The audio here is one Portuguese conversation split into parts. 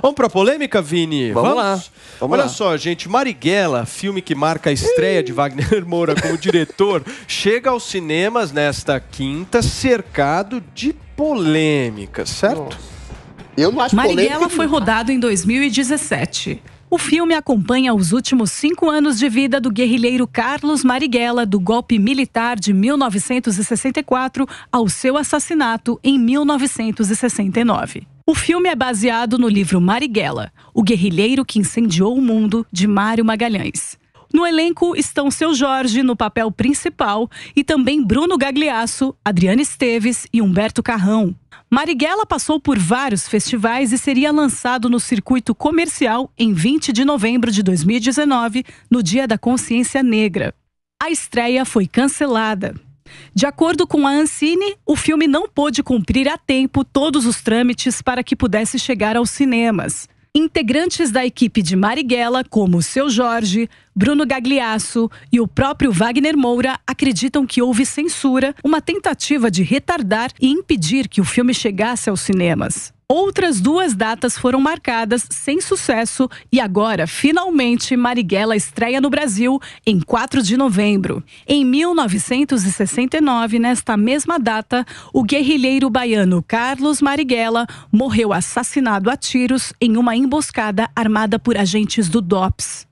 Vamos pra polêmica, Vini? Vamos, Vamos? lá. Vamos Olha lá. só, gente. Marighella, filme que marca a estreia de Wagner Moura como diretor, chega aos cinemas nesta quinta cercado de polêmica, certo? Nossa. Eu não acho Marighella polêmica. foi rodado em 2017. O filme acompanha os últimos cinco anos de vida do guerrilheiro Carlos Marighella, do golpe militar de 1964 ao seu assassinato em 1969. O filme é baseado no livro Marighella, o guerrilheiro que incendiou o mundo, de Mário Magalhães. No elenco estão Seu Jorge no papel principal e também Bruno Gagliasso, Adriana Esteves e Humberto Carrão. Marighella passou por vários festivais e seria lançado no circuito comercial em 20 de novembro de 2019, no Dia da Consciência Negra. A estreia foi cancelada. De acordo com a Ancine, o filme não pôde cumprir a tempo todos os trâmites para que pudesse chegar aos cinemas. Integrantes da equipe de Marighella, como o seu Jorge, Bruno Gagliasso e o próprio Wagner Moura, acreditam que houve censura, uma tentativa de retardar e impedir que o filme chegasse aos cinemas. Outras duas datas foram marcadas sem sucesso e agora, finalmente, Marighella estreia no Brasil em 4 de novembro. Em 1969, nesta mesma data, o guerrilheiro baiano Carlos Marighella morreu assassinado a tiros em uma emboscada armada por agentes do DOPS.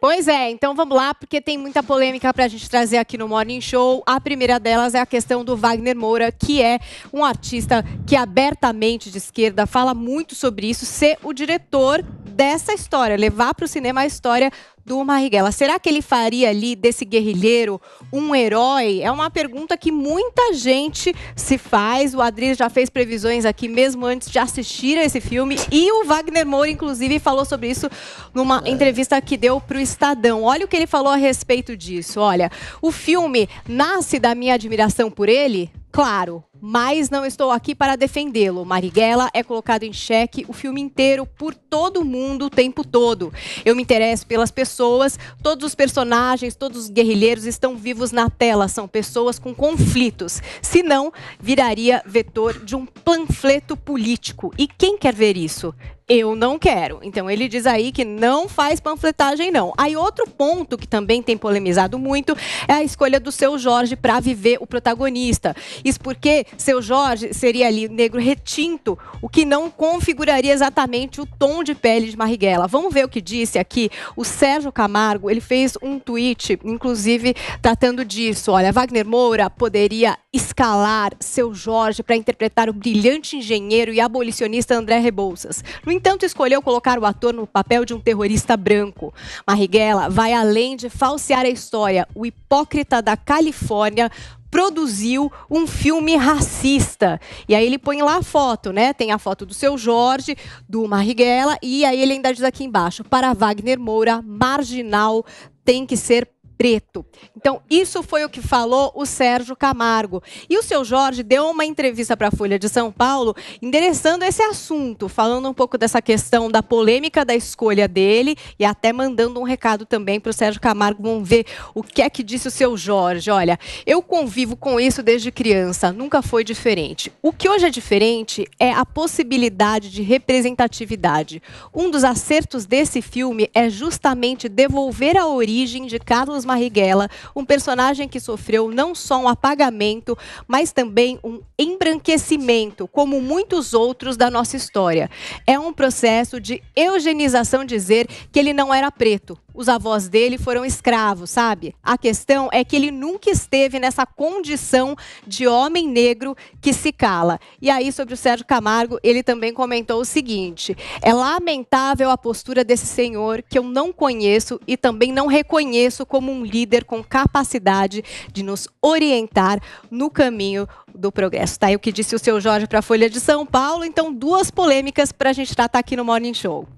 Pois é, então vamos lá, porque tem muita polêmica para a gente trazer aqui no Morning Show. A primeira delas é a questão do Wagner Moura, que é um artista que abertamente de esquerda fala muito sobre isso, ser o diretor dessa história, levar para o cinema a história do Marighella. Será que ele faria ali desse guerrilheiro um herói? É uma pergunta que muita gente se faz. O Adri já fez previsões aqui mesmo antes de assistir a esse filme. E o Wagner Moura, inclusive, falou sobre isso numa é. entrevista que deu para o Estadão. Olha o que ele falou a respeito disso. Olha, o filme nasce da minha admiração por ele, claro, mas não estou aqui para defendê-lo. Marighella é colocado em xeque o filme inteiro por todo mundo o tempo todo. Eu me interesso pelas pessoas, todos os personagens, todos os guerrilheiros estão vivos na tela, são pessoas com conflitos. Se não, viraria vetor de um panfleto político. E quem quer ver isso? eu não quero. Então ele diz aí que não faz panfletagem não. Aí outro ponto que também tem polemizado muito é a escolha do seu Jorge para viver o protagonista. Isso porque seu Jorge seria ali negro retinto, o que não configuraria exatamente o tom de pele de Marighella. Vamos ver o que disse aqui o Sérgio Camargo, ele fez um tweet, inclusive tratando disso. Olha, Wagner Moura poderia escalar seu Jorge para interpretar o brilhante engenheiro e abolicionista André Rebouças. No entanto, escolheu colocar o ator no papel de um terrorista branco. Marighella vai além de falsear a história. O hipócrita da Califórnia produziu um filme racista. E aí ele põe lá a foto, né? Tem a foto do seu Jorge, do Marighella, e aí ele ainda diz aqui embaixo: para Wagner Moura, marginal tem que ser preto. Então, isso foi o que falou o Sérgio Camargo. E o seu Jorge deu uma entrevista para a Folha de São Paulo endereçando esse assunto, falando um pouco dessa questão da polêmica da escolha dele e até mandando um recado também para o Sérgio Camargo. Vamos ver o que é que disse o seu Jorge. Olha, eu convivo com isso desde criança, nunca foi diferente. O que hoje é diferente é a possibilidade de representatividade. Um dos acertos desse filme é justamente devolver a origem de Carlos Marighella, um personagem que sofreu não só um apagamento, mas também um embranquecimento, como muitos outros da nossa história. É um processo de eugenização dizer que ele não era preto. Os avós dele foram escravos, sabe? A questão é que ele nunca esteve nessa condição de homem negro que se cala. E aí, sobre o Sérgio Camargo, ele também comentou o seguinte: é lamentável a postura desse senhor que eu não conheço e também não reconheço como um líder com capacidade de nos orientar no caminho do progresso. Tá aí o que disse o seu Jorge para a Folha de São Paulo. Então, duas polêmicas para a gente tratar aqui no Morning Show.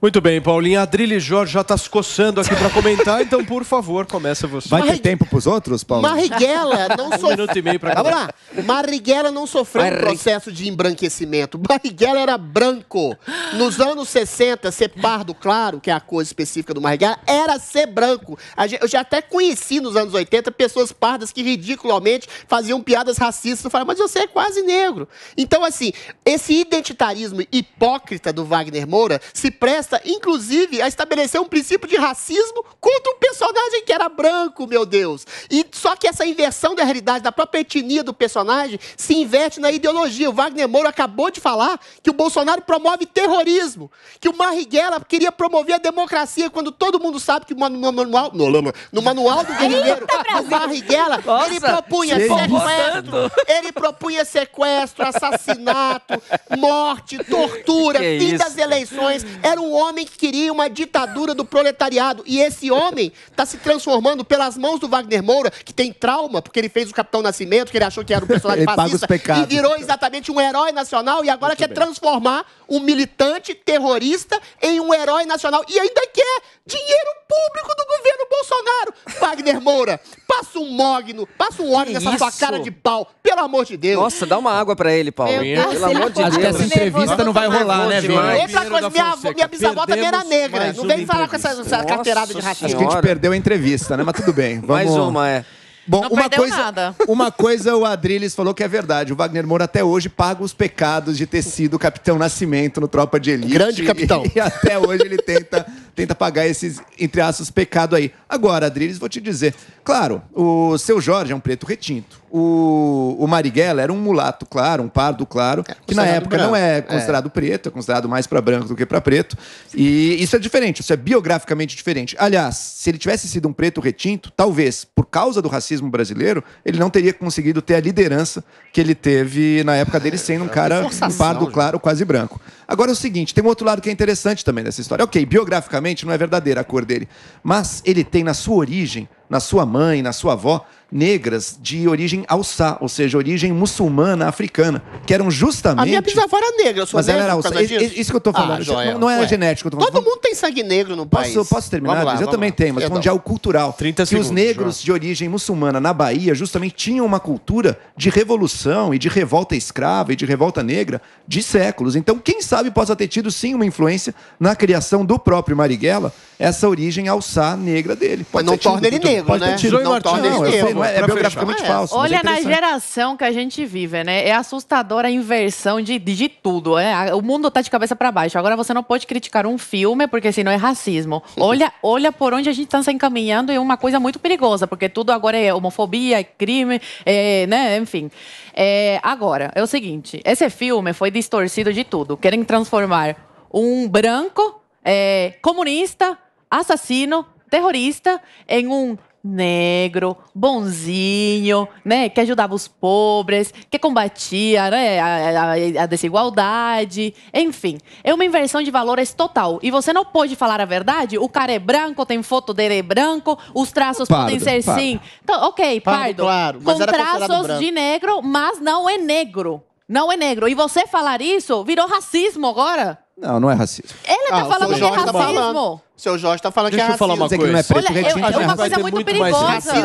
Muito bem, Paulinha. Adrilha e Jorge já está se coçando aqui para comentar, então, por favor, começa você. Vai ter tempo para os outros, Paulo? Marriguela não sofreu... Um minuto e meio para Vamos lá. Marriguela não sofreu um processo de embranquecimento. Marriguela era branco. Nos anos 60, ser pardo claro, que é a cor específica do Marriguela, era ser branco. Eu já até conheci nos anos 80 pessoas pardas que ridiculamente faziam piadas racistas. falavam mas você é quase negro. Então, assim, esse identitarismo hipócrita do Wagner Moura se prende presta, inclusive, a estabelecer um princípio de racismo contra um personagem que era branco, meu Deus. E só que essa inversão da realidade, da própria etnia do personagem, se inverte na ideologia. O Wagner Moura acabou de falar que o Bolsonaro promove terrorismo, que o Marriguela queria promover a democracia, quando todo mundo sabe que no manual, no manual do guerrilheiro, o Marriguela, Nossa, ele propunha sequestro, ele propunha sequestro, assassinato, morte, tortura, fim isso? das eleições. Era era um homem que queria uma ditadura do proletariado. E esse homem está se transformando pelas mãos do Wagner Moura, que tem trauma, porque ele fez o Capitão Nascimento, que ele achou que era um personagem fascista, e virou exatamente um herói nacional e agora Muito quer bem. transformar um militante terrorista em um herói nacional. E ainda quer dinheiro público do governo Bolsonaro. Wagner Moura, passa um mogno, passa um óleo nessa sua cara de pau, pelo amor de Deus. Nossa, dá uma água pra ele, Paulo. pelo amor de Deus. Acho que essa entrevista não vai rolar, né, Vini? Outra coisa, minha, minha bisavó também era negra. Não vem falar com essa, essa carteirada de racismo. Acho que a gente perdeu a entrevista, né? Mas tudo bem. Vamos... Mais uma, é. Bom, não uma coisa, nada. uma coisa o Adriles falou que é verdade. O Wagner Moura até hoje paga os pecados de ter sido capitão Nascimento no Tropa de Elite. Grande capitão. E, e até hoje ele tenta, tenta pagar esses, entre aspas, pecado aí. Agora, Adriles, vou te dizer. Claro, o seu Jorge é um preto retinto. O, o Marighella era um mulato claro, um pardo claro, é, que na época branco. não é, é considerado é. preto, é considerado mais para branco do que para preto. E isso é diferente, isso é biograficamente diferente. Aliás, se ele tivesse sido um preto retinto, talvez por causa do racismo brasileiro, ele não teria conseguido ter a liderança que ele teve na época dele, é, sendo um é cara um pardo claro, quase branco. Agora é o seguinte, tem um outro lado que é interessante também dessa história. Ok, biograficamente não é verdadeira a cor dele, mas ele tem tem na sua origem, na sua mãe, na sua avó, negras de origem alçá, ou seja, origem muçulmana africana, que eram justamente. A minha bisavó era negra, sua Mas ela era alçá. Isso que eu tô falando. Ah, não, não é genético. Todo falando. mundo tem sangue negro no país. Posso, posso terminar? Lá, eu também lá. tenho, mas é de algo cultural. 30 que os negros João. de origem muçulmana na Bahia justamente tinham uma cultura de revolução e de revolta escrava e de revolta negra de séculos. Então, quem sabe possa ter tido sim uma influência na criação do próprio Marighella essa origem alçá negra dele. Pode Mas não torna ele negro, né? Não, torna ele negro. é, é biograficamente fechar. É. falso. É olha, é na geração que a gente vive, né? É assustadora a inversão de, de, de tudo. É, o mundo está de cabeça para baixo. Agora você não pode criticar um filme, porque senão é racismo. Olha, olha por onde a gente está se encaminhando e é uma coisa muito perigosa, porque tudo agora é homofobia, é crime, é, né? Enfim. É, agora, é o seguinte: esse filme foi distorcido de tudo. Querem transformar um branco é, comunista assassino, terrorista, em um negro, bonzinho, né, que ajudava os pobres, que combatia né, a, a, a, desigualdade, enfim, é uma inversão de valores total. E você não pode falar a verdade. O cara é branco, tem foto dele é branco, os traços pardo, podem ser pardo. sim. Então, ok, pardo, pardo claro, com traços de negro, mas não é negro, não é negro. E você falar isso virou racismo agora. Não, não é racismo. Ele tá Ah, o falando seu que é tá racismo. falando. O seu Jorge tá falando Deixa que é eu falar uma que não é coisa. preto, Olha, eu- é uma coisa muito perigosa.